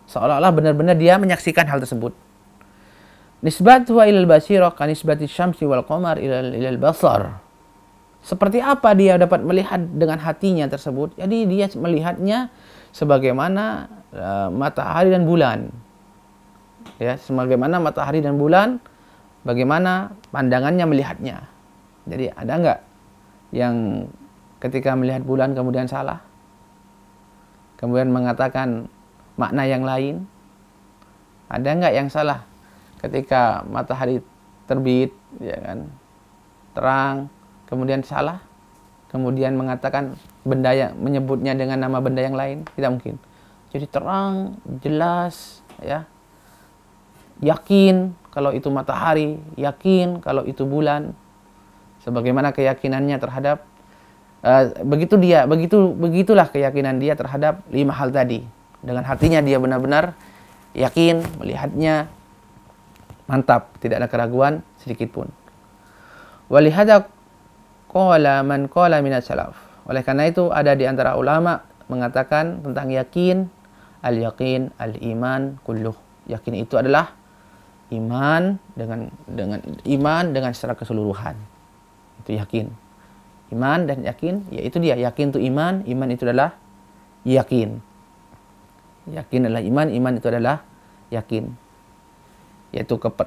Seolah-olah benar-benar dia menyaksikan hal tersebut. Nisbatuha ilal basirah kanisbati syamsi wal qamar ilal, ilal basar. Seperti apa dia dapat melihat dengan hatinya tersebut? Jadi dia melihatnya sebagaimana uh, matahari dan bulan. Ya, sebagaimana matahari dan bulan, bagaimana pandangannya melihatnya. Jadi ada nggak yang ketika melihat bulan kemudian salah, kemudian mengatakan makna yang lain? Ada nggak yang salah ketika matahari terbit, ya kan, terang, kemudian salah, kemudian mengatakan benda yang menyebutnya dengan nama benda yang lain? Tidak mungkin. Jadi terang, jelas, ya, yakin kalau itu matahari, yakin kalau itu bulan, sebagaimana keyakinannya terhadap Eh, begitu dia, begitu begitulah keyakinan dia terhadap lima hal tadi. Dengan hatinya dia benar-benar yakin melihatnya mantap, tidak ada keraguan sedikit pun. Walihada qala man qala salaf. Oleh karena itu ada di antara ulama mengatakan tentang yakin, al-yakin, al-iman kulluh. Yakin itu adalah iman dengan dengan iman dengan secara keseluruhan. Itu yakin iman dan yakin ya itu dia yakin itu iman iman itu adalah yakin yakin adalah iman iman itu adalah yakin yaitu keper,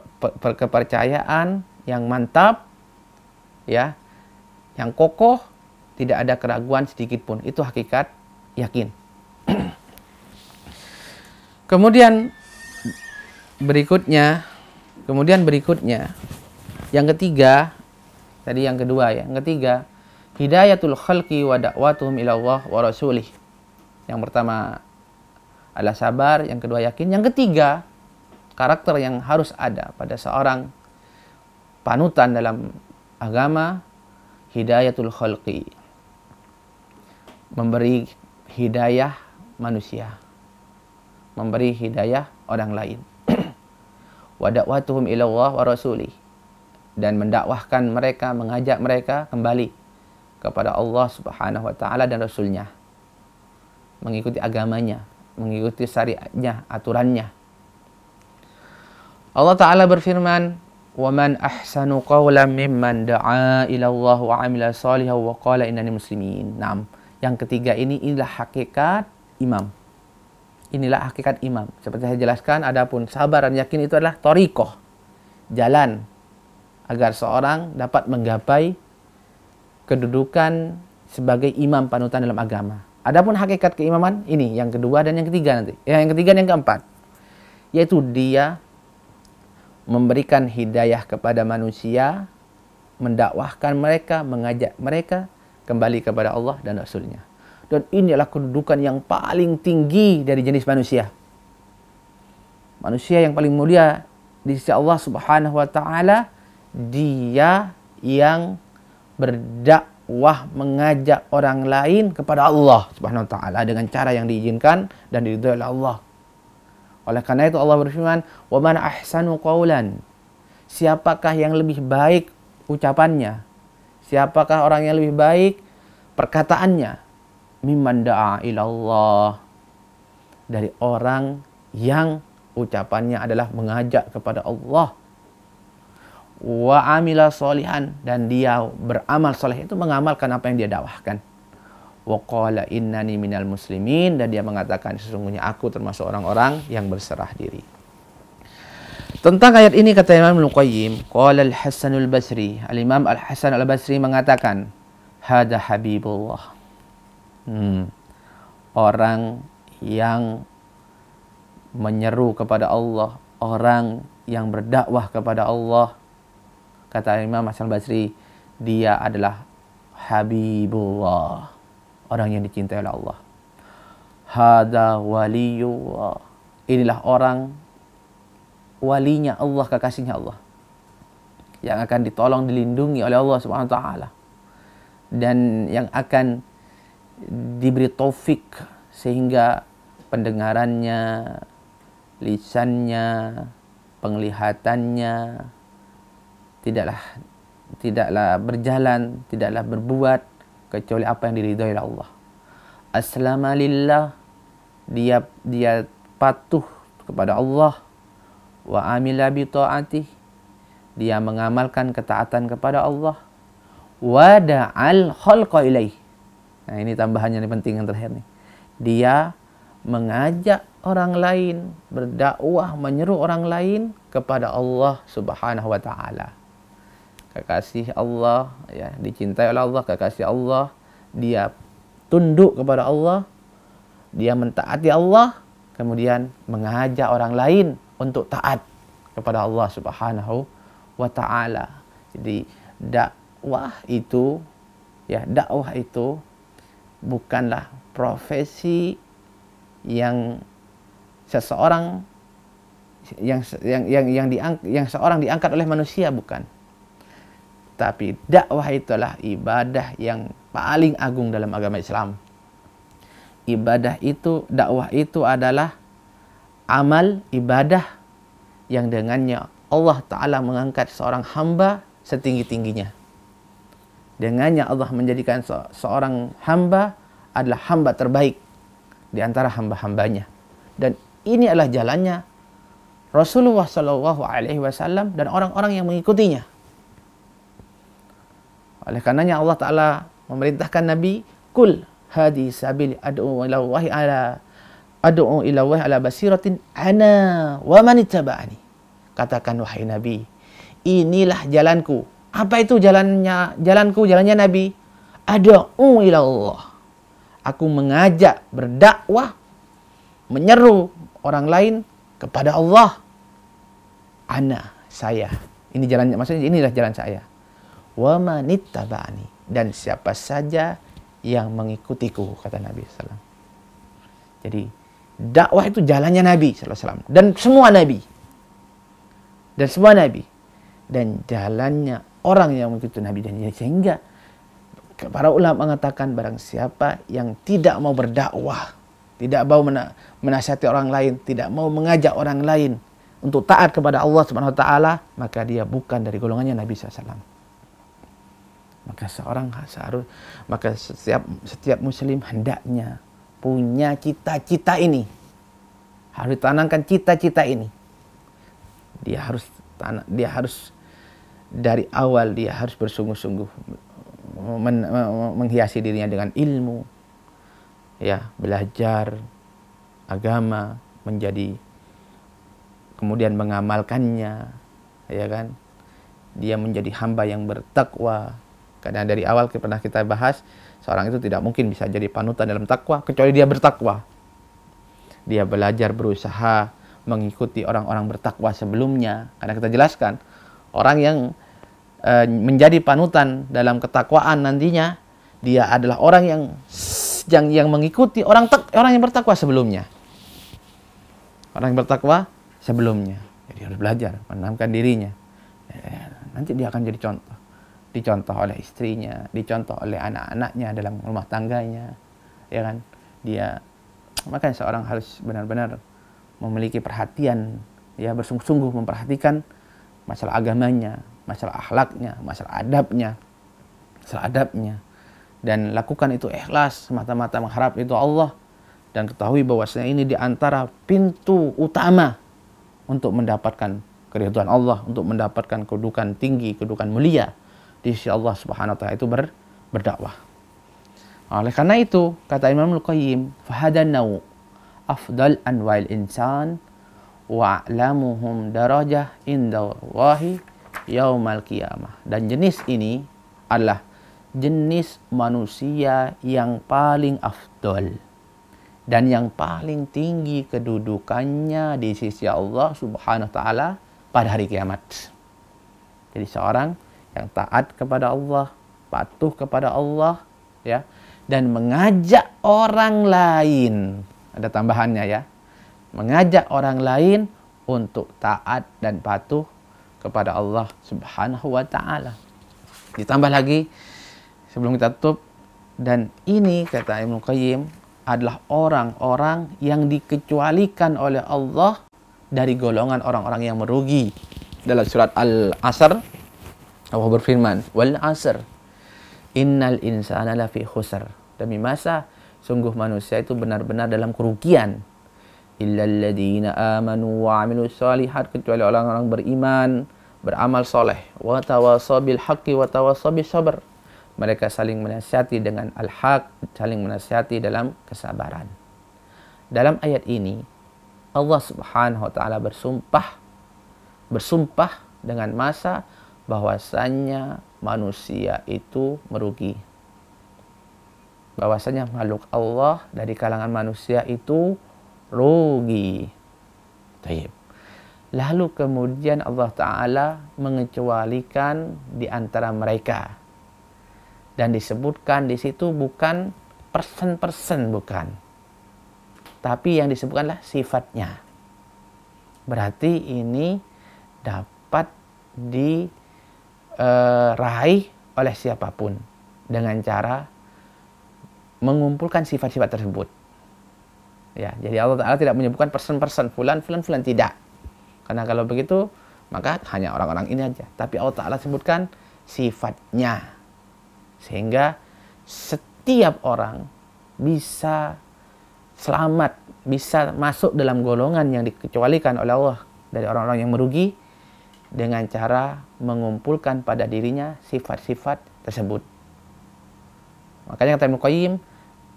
kepercayaan yang mantap ya yang kokoh tidak ada keraguan sedikit pun itu hakikat yakin kemudian berikutnya kemudian berikutnya yang ketiga tadi yang kedua ya yang ketiga hidayatul khalqi wa da'watuhum ila Allah wa rasulih. Yang pertama adalah sabar, yang kedua yakin, yang ketiga karakter yang harus ada pada seorang panutan dalam agama hidayatul khalqi. Memberi hidayah manusia. Memberi hidayah orang lain. wa da'watuhum ila Allah wa rasulih dan mendakwahkan mereka, mengajak mereka kembali kepada Allah Subhanahu wa taala dan rasulnya. Mengikuti agamanya, mengikuti syariatnya, aturannya. Allah taala berfirman, "Wa man ahsanu qawlan mimman da'a ila Allah wa 'amila salihan wa qala innani muslimin." Naam. Yang ketiga ini inilah hakikat imam. Inilah hakikat imam. Seperti saya jelaskan, adapun sabar dan yakin itu adalah torikoh, jalan agar seorang dapat menggapai kedudukan sebagai imam panutan dalam agama. Adapun hakikat keimaman ini yang kedua dan yang ketiga nanti. Ya, yang ketiga dan yang keempat. Yaitu dia memberikan hidayah kepada manusia, mendakwahkan mereka, mengajak mereka kembali kepada Allah dan Rasulnya. Dan inilah kedudukan yang paling tinggi dari jenis manusia. Manusia yang paling mulia di sisi Allah Subhanahu wa taala dia yang berdakwah mengajak orang lain kepada Allah Subhanahu wa taala dengan cara yang diizinkan dan diridhoi oleh Allah. Oleh karena itu Allah berfirman, "Wa man ahsanu qawlan?" Siapakah yang lebih baik ucapannya? Siapakah orang yang lebih baik perkataannya? Mimman da'a ilallah. Dari orang yang ucapannya adalah mengajak kepada Allah wa amila solihan dan dia beramal soleh itu mengamalkan apa yang dia dakwahkan wa qala innani minal muslimin dan dia mengatakan sesungguhnya aku termasuk orang-orang yang berserah diri tentang ayat ini kata Imam Al-Qayyim qala Al-Hasan Al-Basri Al-Imam Al-Hasan Al-Basri mengatakan hada habibullah hmm. orang yang menyeru kepada Allah orang yang berdakwah kepada Allah Kata Imam Hasan Basri, dia adalah Habibullah. Orang yang dicintai oleh Allah. Hada waliyullah. Inilah orang walinya Allah, kekasihnya Allah. Yang akan ditolong, dilindungi oleh Allah Subhanahu wa taala. Dan yang akan diberi taufik sehingga pendengarannya, lisannya, penglihatannya, tidaklah tidaklah berjalan, tidaklah berbuat kecuali apa yang diridhoi oleh Allah. Aslama lillah dia dia patuh kepada Allah wa amila bi taatih dia mengamalkan ketaatan kepada Allah wa da'al khalqa ilaih. Nah, ini tambahannya yang penting yang terakhir nih. Dia mengajak orang lain, berdakwah, menyeru orang lain kepada Allah Subhanahu wa taala kekasih Allah ya dicintai oleh Allah kekasih Allah dia tunduk kepada Allah dia mentaati Allah kemudian mengajak orang lain untuk taat kepada Allah Subhanahu wa taala jadi dakwah itu ya dakwah itu bukanlah profesi yang seseorang yang yang yang yang diang, yang seorang diangkat oleh manusia bukan tapi dakwah itulah ibadah yang paling agung dalam agama Islam. Ibadah itu, dakwah itu adalah amal ibadah yang dengannya Allah Ta'ala mengangkat seorang hamba setinggi-tingginya. Dengannya Allah menjadikan seorang hamba adalah hamba terbaik di antara hamba-hambanya. Dan ini adalah jalannya Rasulullah Shallallahu Alaihi Wasallam dan orang-orang yang mengikutinya. Oleh karenanya Allah Ta'ala memerintahkan Nabi, Kul hadi sabili ad'u ila wahi ala ad'u ila wahi ala basiratin ana wa manitaba'ani. Katakan wahai Nabi, inilah jalanku. Apa itu jalannya? Jalanku, jalannya Nabi. Ad'u ila Allah. Aku mengajak berdakwah, menyeru orang lain kepada Allah. Ana, saya. Ini jalannya, maksudnya inilah jalan saya wa dan siapa saja yang mengikutiku kata Nabi SAW. Jadi dakwah itu jalannya Nabi SAW dan semua Nabi dan semua Nabi dan jalannya orang yang mengikuti Nabi dan sehingga para ulama mengatakan barang siapa yang tidak mau berdakwah tidak mau menasihati orang lain, tidak mau mengajak orang lain untuk taat kepada Allah Subhanahu wa taala, maka dia bukan dari golongannya Nabi sallallahu alaihi wasallam maka seorang harus maka setiap setiap muslim hendaknya punya cita-cita ini harus tanamkan cita-cita ini dia harus dia harus dari awal dia harus bersungguh-sungguh men, menghiasi dirinya dengan ilmu ya belajar agama menjadi kemudian mengamalkannya ya kan dia menjadi hamba yang bertakwa karena dari awal pernah kita bahas, seorang itu tidak mungkin bisa jadi panutan dalam takwa kecuali dia bertakwa. Dia belajar berusaha mengikuti orang-orang bertakwa sebelumnya. Karena kita jelaskan, orang yang e, menjadi panutan dalam ketakwaan nantinya dia adalah orang yang yang yang mengikuti orang tak, orang yang bertakwa sebelumnya. Orang yang bertakwa sebelumnya. Jadi harus belajar menanamkan dirinya. Eh, nanti dia akan jadi contoh dicontoh oleh istrinya, dicontoh oleh anak-anaknya dalam rumah tangganya, ya kan? Dia maka seorang harus benar-benar memiliki perhatian, ya bersungguh-sungguh memperhatikan masalah agamanya, masalah akhlaknya, masalah adabnya, masalah adabnya, dan lakukan itu ikhlas semata-mata mengharap itu Allah dan ketahui bahwasanya ini diantara pintu utama untuk mendapatkan keriduan Allah, untuk mendapatkan kedudukan tinggi, kedudukan mulia di sisi Allah Subhanahu wa taala itu ber, berdakwah. Oleh karena itu, kata Imam Al-Qayyim, fahadan nau afdal anwa'il insan wa'lamuhum darajah indallahi yaumal qiyamah. Dan jenis ini adalah jenis manusia yang paling afdol dan yang paling tinggi kedudukannya di sisi Allah Subhanahu wa taala pada hari kiamat. Jadi seorang yang taat kepada Allah, patuh kepada Allah, ya, dan mengajak orang lain. Ada tambahannya ya. Mengajak orang lain untuk taat dan patuh kepada Allah Subhanahu wa taala. Ditambah lagi sebelum kita tutup dan ini kata Ibnu Qayyim adalah orang-orang yang dikecualikan oleh Allah dari golongan orang-orang yang merugi. Dalam surat Al-Asr Allah berfirman, "Wal asr, innal insana lafi khusr." Demi masa, sungguh manusia itu benar-benar dalam kerugian. Illalladzina amanu wa amilus solihat kecuali orang-orang beriman, beramal soleh. Wa tawasabil haqqi wa tawasabis sabr. Mereka saling menasihati dengan al-haq, saling menasihati dalam kesabaran. Dalam ayat ini, Allah Subhanahu wa taala bersumpah bersumpah dengan masa bahwasannya manusia itu merugi. Bahwasanya makhluk Allah dari kalangan manusia itu rugi. Taib. Lalu kemudian Allah Ta'ala mengecualikan di antara mereka. Dan disebutkan di situ bukan persen-persen bukan. Tapi yang disebutkanlah sifatnya. Berarti ini dapat di Eh, raih oleh siapapun dengan cara mengumpulkan sifat-sifat tersebut. Ya, jadi Allah Taala tidak menyebutkan persen-persen fulan fulan fulan tidak. Karena kalau begitu maka hanya orang-orang ini aja. Tapi Allah Taala sebutkan sifatnya. Sehingga setiap orang bisa selamat, bisa masuk dalam golongan yang dikecualikan oleh Allah dari orang-orang yang merugi dengan cara mengumpulkan pada dirinya sifat-sifat tersebut. Makanya kata Ibnu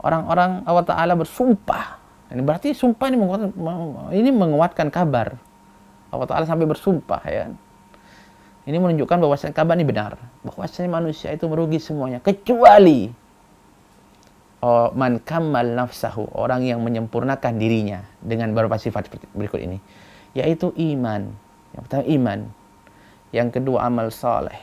orang-orang Allah Ta'ala bersumpah. Ini berarti sumpah ini menguatkan, ini menguatkan kabar. Allah Ta'ala sampai bersumpah ya. Ini menunjukkan bahwa kabar ini benar. Bahwa manusia itu merugi semuanya. Kecuali oh, man kamal nafsahu. Orang yang menyempurnakan dirinya. Dengan beberapa sifat berikut ini. Yaitu iman. Yang pertama iman yang kedua amal soleh.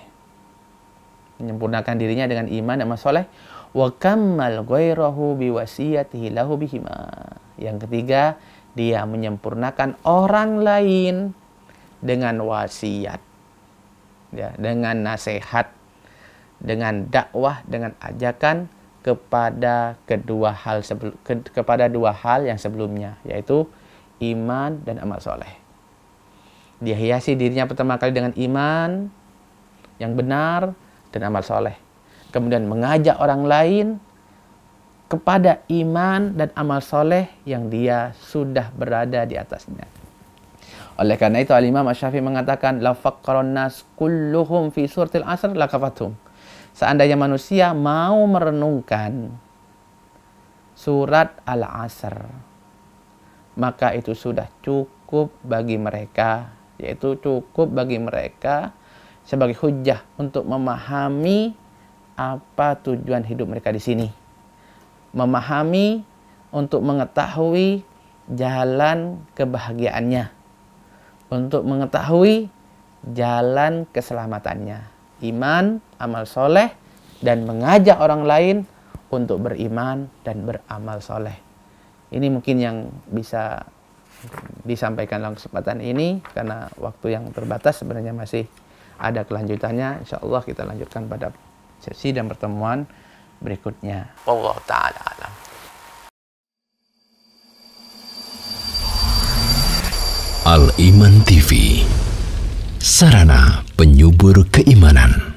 Menyempurnakan dirinya dengan iman dan amal soleh. Wa kammal ghairahu biwasiyatihi lahu bihima. Yang ketiga, dia menyempurnakan orang lain dengan wasiat. Ya, dengan nasihat, dengan dakwah, dengan ajakan kepada kedua hal sebelum ke, kepada dua hal yang sebelumnya yaitu iman dan amal soleh. Dia hiasi dirinya pertama kali dengan iman yang benar dan amal soleh. Kemudian mengajak orang lain kepada iman dan amal soleh yang dia sudah berada di atasnya. Oleh karena itu Al-Imam Asyafi mengatakan, La nas kulluhum fi suratil asr lakafatum. Seandainya manusia mau merenungkan surat Al-Asr, maka itu sudah cukup bagi mereka yaitu cukup bagi mereka sebagai hujah untuk memahami apa tujuan hidup mereka di sini. Memahami untuk mengetahui jalan kebahagiaannya. Untuk mengetahui jalan keselamatannya. Iman, amal soleh, dan mengajak orang lain untuk beriman dan beramal soleh. Ini mungkin yang bisa disampaikan dalam kesempatan ini karena waktu yang terbatas sebenarnya masih ada kelanjutannya. Insya Allah kita lanjutkan pada sesi dan pertemuan berikutnya. Allah Ta'ala alam. Al-Iman TV Sarana penyubur keimanan